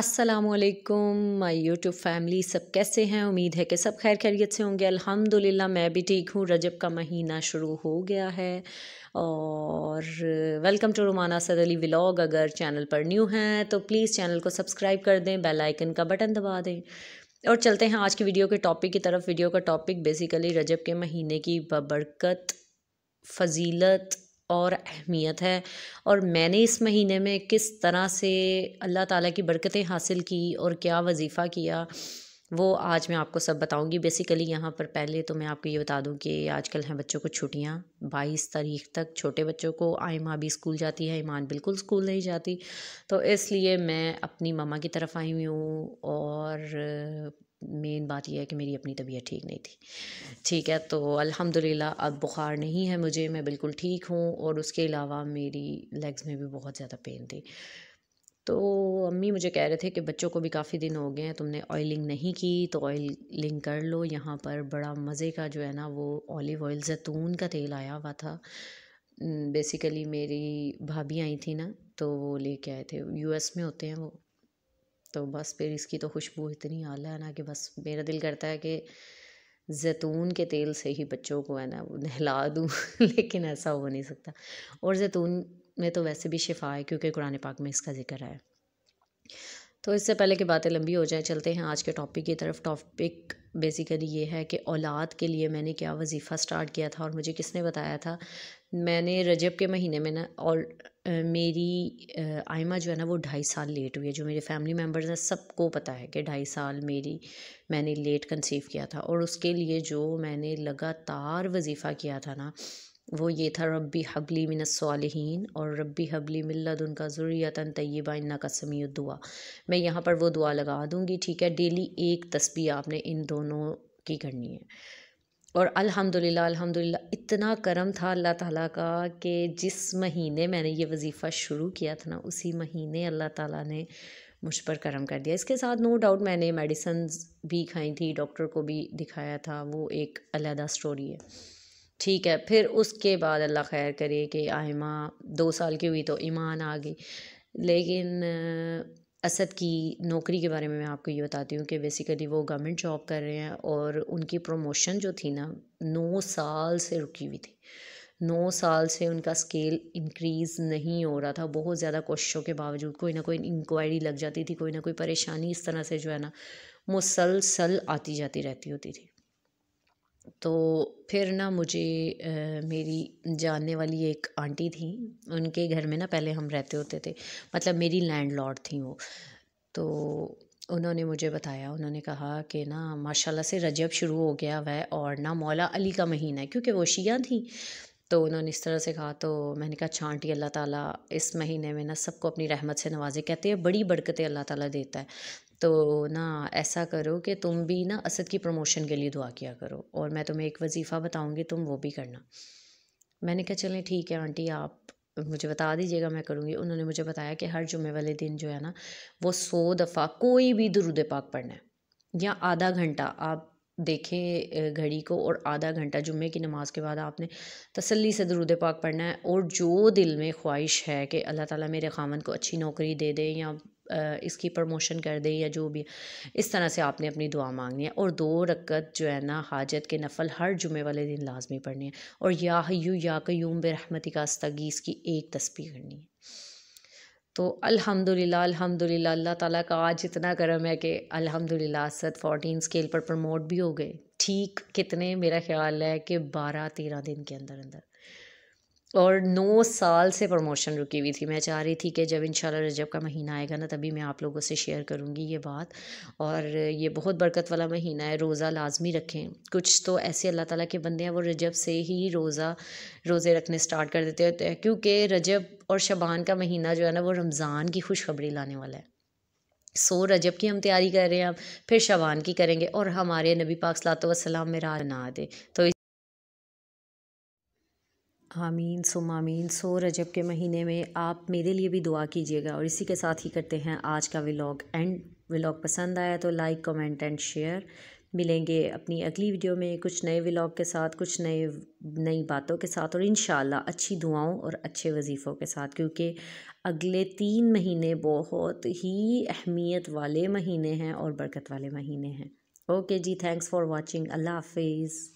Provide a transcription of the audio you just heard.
असलकुम my YouTube family सब कैसे हैं उम्मीद है कि सब खैर खैरियत से होंगे अल्हम्दुलिल्लाह मैं भी ठीक हूँ रजब का महीना शुरू हो गया है और welcome to Romana Sad Ali vlog अगर चैनल पर न्यू हैं तो प्लीज़ चैनल को सब्सक्राइब कर दें बेल आइकन का बटन दबा दें और चलते हैं आज की वीडियो के टॉपिक की तरफ वीडियो का टॉपिक बेसिकली रजब के महीने की बबरकत फजीलत और अहमियत है और मैंने इस महीने में किस तरह से अल्लाह ताला की बरकतें हासिल की और क्या वजीफ़ा किया वो आज मैं आपको सब बताऊंगी बेसिकली यहाँ पर पहले तो मैं आपको ये बता दूं कि आजकल हैं बच्चों को छुट्टियाँ 22 तारीख तक छोटे बच्चों को आई माँ भी स्कूल जाती है ईमान बिल्कुल स्कूल नहीं जाती तो इसलिए मैं अपनी मामा की तरफ आई हुई हूँ और मेन बात यह है कि मेरी अपनी तबीयत ठीक नहीं थी ठीक है तो अल्हम्दुलिल्लाह अब बुखार नहीं है मुझे मैं बिल्कुल ठीक हूँ और उसके अलावा मेरी लेग्स में भी बहुत ज़्यादा पेन थी तो अम्मी मुझे कह रहे थे कि बच्चों को भी काफ़ी दिन हो गए हैं तुमने ऑयलिंग नहीं की तो ऑयलिंग कर लो यहाँ पर बड़ा मज़े का जो है ना वो ऑलिव ऑयल जैतून का तेल आया हुआ था बेसिकली मेरी भाभी आई थी ना तो वो लेके आए थे यूएस में होते हैं वो तो बस फिर इसकी तो खुशबू इतनी आला है ना कि बस मेरा दिल करता है कि जैतून के तेल से ही बच्चों को है ना नहला दूँ लेकिन ऐसा हो नहीं सकता और जैतून में तो वैसे भी शिफा है क्योंकि कुरान पाक में इसका ज़िक्र है तो इससे पहले कि बातें लंबी हो जाए चलते हैं आज के टॉपिक की तरफ टॉपिक बेसिकली ये है कि औलाद के लिए मैंने क्या वजीफ़ा स्टार्ट किया था और मुझे किसने बताया था मैंने रजब के महीने में ना और मेरी आयमा जो है ना वो ढाई साल लेट हुई है जो मेरे फैमिली मेम्बर्स हैं सबको पता है कि ढाई साल मेरी मैंने लेट कंसीव किया था और उसके लिए जो मैंने लगातार वजीफ़ा किया था ना वो ये था रब्बी हबली मिनसालहन और रब्बी हबली मिल्लत उनका ज़ुरियातन तय्यबा इन्ना का समय दुआ मैं यहाँ पर वो दुआ लगा दूँगी ठीक है डेली एक तस्वीर आपने इन दोनों की करनी है और अल्हम्दुलिल्लाह अल्हम्दुलिल्लाह इतना करम था अल्लाह ताला का कि जिस महीने मैंने ये वजीफ़ा शुरू किया था ना उसी महीने अल्लाह ताला ने मुझ पर करम कर दिया इसके साथ नो डाउट मैंने मेडिसन्स भी खाई थी डॉक्टर को भी दिखाया था वो एक अलहदा स्टोरी है ठीक है फिर उसके बाद अल्लाह खैर करे कि आयमा दो साल की हुई तो ईमान आ गई लेकिन असद की नौकरी के बारे में मैं आपको ये बताती हूँ कि बेसिकली वो गवर्नमेंट जॉब कर रहे हैं और उनकी प्रमोशन जो थी ना नौ साल से रुकी हुई थी नौ साल से उनका स्केल इंक्रीज़ नहीं हो रहा था बहुत ज़्यादा कोशिशों के बावजूद कोई ना कोई इंक्वायरी लग जाती थी कोई ना कोई परेशानी इस तरह से जो है ना मुसलसल आती जाती रहती होती थी तो फिर ना मुझे मेरी जानने वाली एक आंटी थी उनके घर में ना पहले हम रहते होते थे मतलब मेरी लैंडलॉर्ड थी वो तो उन्होंने मुझे बताया उन्होंने कहा कि ना माशाल्लाह से रजब शुरू हो गया वह और ना मौला अली का महीना है क्योंकि वो शिया थी तो उन्होंने इस तरह से कहा तो मैंने कहा अच्छा आंटी अल्लाह ताला इस महीने में ना सबको अपनी रहमत से नवाजे कहते हैं बड़ी बरकतें अल्लाह ताला देता है तो ना ऐसा करो कि तुम भी ना असद की प्रमोशन के लिए दुआ किया करो और मैं तुम्हें एक वजीफ़ा बताऊँगी तुम वो भी करना मैंने कहा चलें ठीक है आंटी आप मुझे बता दीजिएगा मैं करूँगी उन्होंने मुझे बताया कि हर जुमे वाले दिन जो है ना वो सौ दफ़ा कोई भी दुरुद पाक पढ़ना है या आधा घंटा आप देखें घड़ी को और आधा घंटा जुम्मे की नमाज के बाद आपने तसल्ली से दरुद पाक पढ़ना है और जो दिल में ख्वाहिश है कि अल्लाह ताला मेरे खामन को अच्छी नौकरी दे दे या इसकी प्रमोशन कर दें या जो भी इस तरह से आपने अपनी दुआ मांगनी है और दो रकत जो है ना हाजत के नफल हर जुमे वाले दिन लाजमी पढ़नी है और या हयू या क्यूम बरहमती का अस्तगीस की एक तस्वीर करनी है तो अल्हम्दुलिल्लाह अल्हम्दुलिल्लाह अल्लाह ताला का आज इतना करम है कि अल्हम्दुलिल्लाह असद फोर्टीन स्केल पर प्रमोट भी हो गए ठीक कितने मेरा ख्याल है कि बारह तेरह दिन के अंदर अंदर और नौ साल से प्रमोशन रुकी हुई थी मैं चाह रही थी कि जब इन रजब का महीना आएगा ना तभी मैं आप लोगों से शेयर करूँगी ये बात और ये बहुत बरकत वाला महीना है रोज़ा लाजमी रखें कुछ तो ऐसे अल्लाह ताला के बंदे हैं वो रजब से ही रोज़ा रोज़े रखने स्टार्ट कर देते होते हैं क्योंकि रजब और शबान का महीना जो है ना वो रमज़ान की खुशखबरी लाने वाला है सो रजब की हम तैयारी कर रहे हैं अब फिर शबान की करेंगे और हमारे नबी पाक सलात वसलाम में राह ना दे तो आमीन सुम आमीन सो रजब के महीने में आप मेरे लिए भी दुआ कीजिएगा और इसी के साथ ही करते हैं आज का व्लॉग एंड व्लॉग पसंद आया तो लाइक कमेंट एंड शेयर मिलेंगे अपनी अगली वीडियो में कुछ नए व्लॉग के साथ कुछ नए नई बातों के साथ और इन अच्छी दुआओं और अच्छे वजीफ़ों के साथ क्योंकि अगले तीन महीने बहुत ही अहमियत वाले महीने हैं और बरकत वाले महीने हैं ओके जी थैंक्स फॉर वॉचिंग अल्लाह हाफिज़